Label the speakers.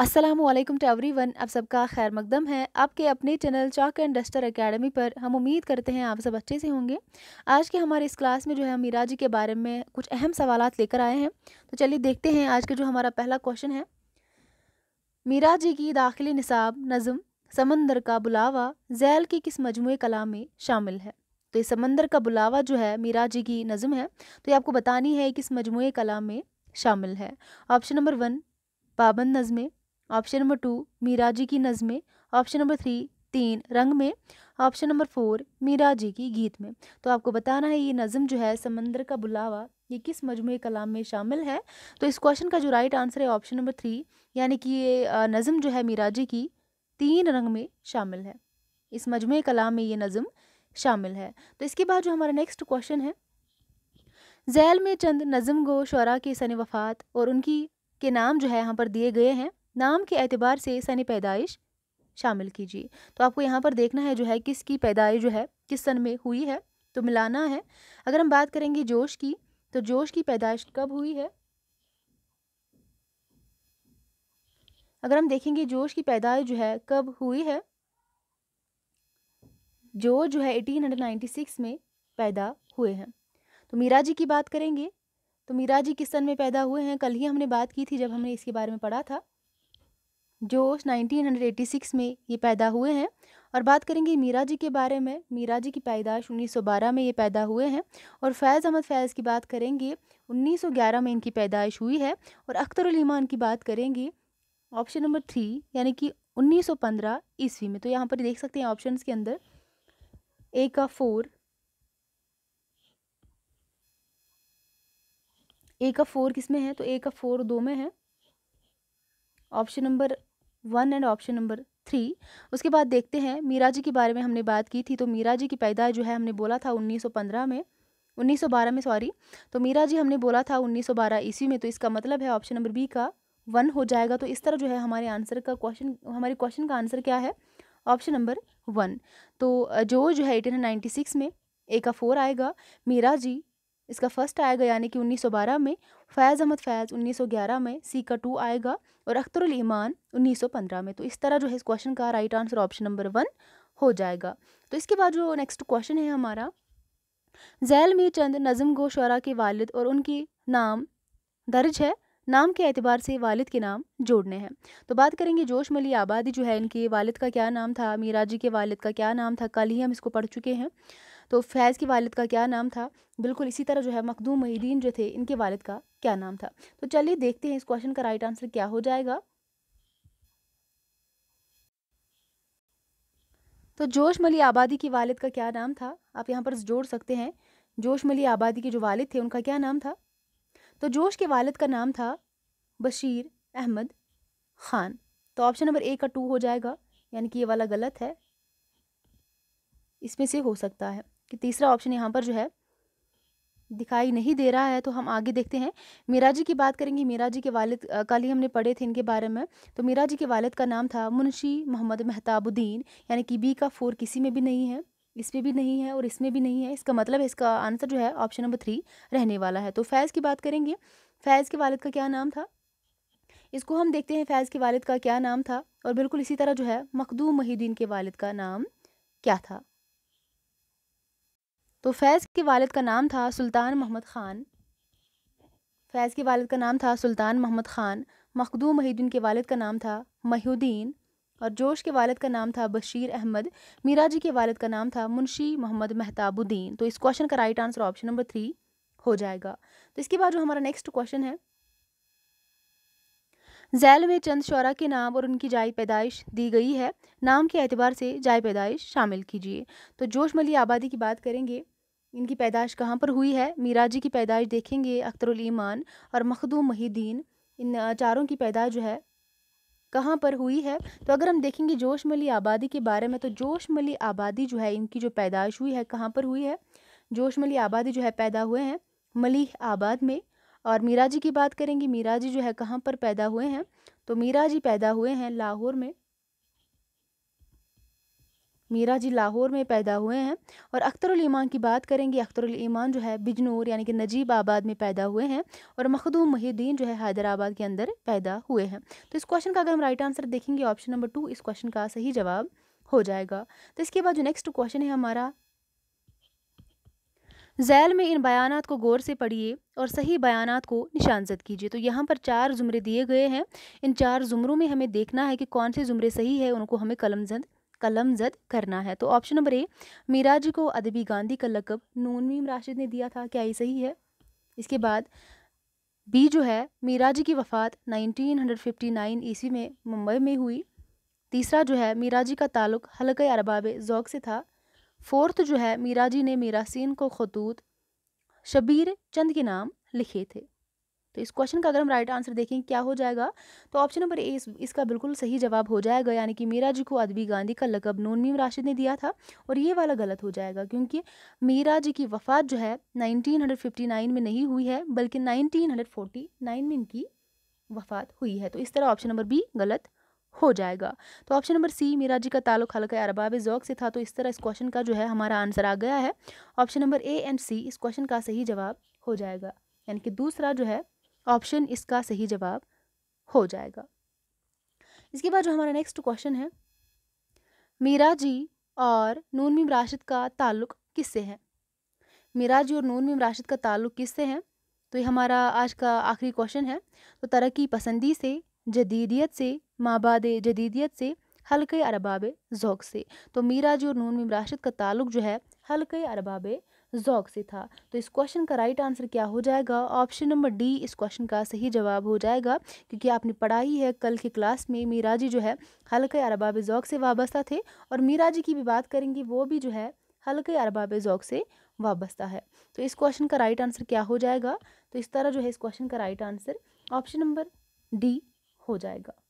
Speaker 1: Aslam to every one आप सबका खैर मकदम है आपके अपने channel chalk and duster academy पर हम उम्मीद करते हैं आप सब अच्छे से होंगे आज के हमारे इस क्लास में जो है मीरा जी के बारे में कुछ अहम सवाल लेकर आए हैं तो चलिए देखते हैं आज का जो हमारा पहला क्वेश्चन है मीरा जी की दाखिली निसाब नज़म समंदर का बुलावा जैल की किस मजमू कला में शामिल है तो ये समंदर का बुलावा जो है मीरा जी की नज़म है तो ये आपको बतानी है किस मजमू कला में शामिल है ऑप्शन नंबर वन पाबंद नज़में option number two Meera ji की नज़में ऑप्शन नंबर थ्री तीन रंग में option number four Meera ji की गीत में तो आपको बताना है ये नज़म जो है समंदर का बुलावा ये किस मजमू कलाम में शामिल है तो इस क्वेश्चन का जो राइट आंसर है ऑप्शन नंबर थ्री यानी कि ये नज़म जो है मीरा जी की तीन रंग में शामिल है इस मजमू कलाम में ये नज़म शामिल है तो इसके बाद जो हमारा नेक्स्ट क्वेश्चन है जैल में चंद नज़म गो शरा के सन वफ़ात और उनकी के नाम जो है यहाँ पर दिए गए हैं नाम के एतबार से सन पैदाइश शामिल कीजिए तो आपको यहाँ पर देखना है जो है किसकी पैदाइश जो है किस सन में हुई है तो मिलाना है अगर हम बात करेंगे जोश की तो जोश की पैदाइश कब हुई है अगर हम देखेंगे जोश की पैदाइश जो है कब हुई है जो जो है 1896 में पैदा हुए हैं तो मीरा जी की बात करेंगे तो मीरा जी किस सन में पैदा हुए हैं कल ही हमने बात की थी जब हमने इसके बारे में पढ़ा था जो 1986 में ये पैदा हुए हैं और बात करेंगे मीरा जी के बारे में मीरा जी की पैदाश 1912 में ये पैदा हुए हैं और फैज़ अहमद फैज़ की बात करेंगे 1911 में इनकी पैदाइश हुई है और अख्तर अख्तरुलीमा की बात करेंगे ऑप्शन नंबर थ्री यानी कि 1915 ईस्वी में तो यहाँ पर देख सकते हैं ऑप्शन के अंदर ए का फोर ए का फोर किस में है तो ए का फोर दो में है option number one and option number three उसके बाद देखते हैं मीरा जी के बारे में हमने बात की थी तो मीरा जी की पैदाइश जो है हमने बोला था 1915 में 1912 में सॉरी तो मीरा जी हमने बोला था 1912 ईस्वी में तो इसका मतलब है ऑप्शन नंबर बी का वन हो जाएगा तो इस तरह जो है हमारे आंसर का क्वेश्चन हमारे क्वेश्चन का आंसर क्या है ऑप्शन नंबर वन तो जो जो है एटीन में ए का फोर आएगा मीरा जी इसका फर्स्ट आएगा यानी कि 1912 में फैज़ अहमद फैज़ 1911 में सी का टू आएगा और अख्तरुल ईमान 1915 में तो इस तरह जो है इस क्वेश्चन का right answer option number one हो जाएगा तो इसके बाद जो नेक्स्ट क्वेश्चन है हमारा जैल मीर चंद नज़म गो शरा के वालिद और उनकी नाम दर्ज है नाम के एतबार से वालिद के नाम जोड़ने हैं तो बात करेंगे जोश मली आबादी जो है इनके वालिद का क्या नाम था मीरा जी के वालिद का क्या नाम था कल ही हम इसको पढ़ चुके हैं तो फैज़ के वालिद का क्या नाम था बिल्कुल इसी तरह जो है मखदूम महीदीन जो थे इनके वालिद का क्या नाम था तो चलिए देखते हैं इस क्वेश्चन का राइट आंसर क्या हो जाएगा तो जोश मली आबादी के वालिद का क्या नाम था आप यहाँ पर जोड़ सकते हैं जोश मली आबादी के जो वालिद थे उनका क्या नाम था तो जोश के वालिद का नाम था बशीर अहमद खान तो ऑप्शन नंबर ए का टू हो जाएगा यानी कि ये वाला गलत है इसमें से हो सकता है कि तीसरा ऑप्शन यहाँ पर जो है दिखाई नहीं दे रहा है तो हम आगे देखते हैं मीरा जी की बात करेंगे मीरा जी के वालिद कल ही हमने पढ़े थे इनके बारे में तो मीरा जी के वालिद का नाम था मुंशी मोहम्मद महताबुद्दीन यानी कि बी का फोर किसी में भी नहीं है इसमें भी नहीं है और इसमें भी नहीं है इसका मतलब इसका आंसर जो है ऑप्शन नंबर थ्री रहने वाला है तो फैज़ की बात करेंगे फैज़ के वालिद का क्या नाम था इसको हम देखते हैं फैज़ के वालिद का क्या नाम था और बिल्कुल इसी तरह जो है मखदूम महीदीन के वालिद का नाम क्या था तो फैज़ के वालिद का नाम था सुल्तान मोहम्मद ख़ान फैज़ के वालिद का नाम था सुल्तान मोहम्मद ख़ान मखदूम महीदीन के वालिद का नाम था महुद्दीन और जोश के वालिद का नाम था बशीर अहमद मीरा जी के वालिद का नाम था मुंशी मोहम्मद महताबुद्दीन तो इस क्वेश्चन का right answer option number three हो जाएगा तो इसके बाद जो हमारा नेक्स्ट क्वेश्चन है जैल में चंद शौरा के नाम और उनकी जाय पैदाइश दी गई है नाम के एतबार से जाय पैदाइश शामिल कीजिए तो जोश मली आबादी की बात करेंगे इनकी पैदाइश कहाँ पर हुई है मीराजी की पैदाइश देखेंगे अख्तरमान और मखदूम महीदीन इन चारों की पैदाइश जो है कहाँ पर हुई है तो अगर हम देखेंगे जोश मली आबादी के बारे में तो जोश मली आबादी जो है इनकी जो पैदाइश हुई है कहाँ पर हुई है जोश मली आबादी जो है पैदा हुए हैं मलिह आबाद में और मीरा जी की बात करेंगे मीरा जी जो है कहाँ पर पैदा हुए हैं तो मीरा जी पैदा हुए हैं लाहौर में मीरा जी लाहौर में पैदा हुए हैं और अख्तर ईमान की बात करेंगे अख्तर ईमान जो है बिजनौर यानी कि नजीब आबाद में पैदा हुए हैं और मखदूम महीद्दीन जो है हैदराबाद के अंदर पैदा हुए हैं तो इस क्वेश्चन का अगर हम राइट आंसर देखेंगे ऑप्शन नंबर टू इस क्वेश्चन का सही जवाब हो जाएगा तो इसके बाद जो नेक्स्ट क्वेश्चन है हमारा जैल में इन बयान को गौर से पढ़िए और सही बयान को निशानजद कीजिए तो यहाँ पर चार ज़ुमरे दिए गए हैं इन चार ज़ुमरों में हमें देखना है कि कौन से ज़ुमरे सही है उनको हमें कलमजद कलमजद करना है तो option number A Meera ji को अदबी गांधी का लकब नूनवीम राशिद ने दिया था क्या ये सही है इसके बाद बी जो है मीरा जी की वफ़ात 1959 ईस्वी में मुंबई में हुई तीसरा जो है मीरा जी का ताल्लुक हलक अरबाब ज़ौक से था फोर्थ जो है मीरा जी ने मीरा सीन को खतूत शबीर चंद के नाम लिखे थे तो इस क्वेश्चन का अगर हम राइट आंसर देखें क्या हो जाएगा तो ऑप्शन नंबर ए इस, इसका बिल्कुल सही जवाब हो जाएगा यानी कि मीरा जी को अदबी गांधी का लकब नूनमीम राशिद ने दिया था और ये वाला गलत हो जाएगा क्योंकि मीरा जी की वफ़ात जो है 1959 में नहीं हुई है बल्कि 1949 में इनकी वफ़ात हुई है तो इस तरह ऑप्शन नंबर बी गलत हो जाएगा तो option number C Meera ji का ताल्लुक हल्का अरबाब जौक से था तो इस तरह इस क्वेश्चन का जो है हमारा आंसर आ गया है option number A and C इस क्वेश्चन का सही जवाब हो जाएगा यानी कि दूसरा जो है ऑप्शन इसका सही जवाब हो जाएगा इसके बाद जो हमारा नेक्स्ट क्वेश्चन है मीरा जी और नून मीम राशिद का ताल्लुक किससे है मीरा जी और नून मीम राशिद का ताल्लुक किससे है तो ये हमारा आज का आखिरी क्वेश्चन है तो तरक्की पसंदी से जदीदियत से माबाद जदीदियत से हल्क अरबाब ओक से तो जी और नून में राशिद का ताल्लुक जो है हल्क अरबाब ओक से था तो इस क्वेश्चन का राइट आंसर क्या हो जाएगा ऑप्शन नंबर डी इस क्वेश्चन का सही जवाब हो जाएगा क्योंकि आपने पढ़ा ही है कल की क्लास में मीरा जी जो है हल्क अरबाब ओक से वाबस्ता थे और मीरा जी की भी बात करेंगे वो भी जो है हल्के अरबाब ओक से वाबस्ता है तो इस क्वेश्चन का राइट आंसर क्या हो जाएगा तो इस तरह जो है इस क्वेश्चन का right answer option number D हो जाएगा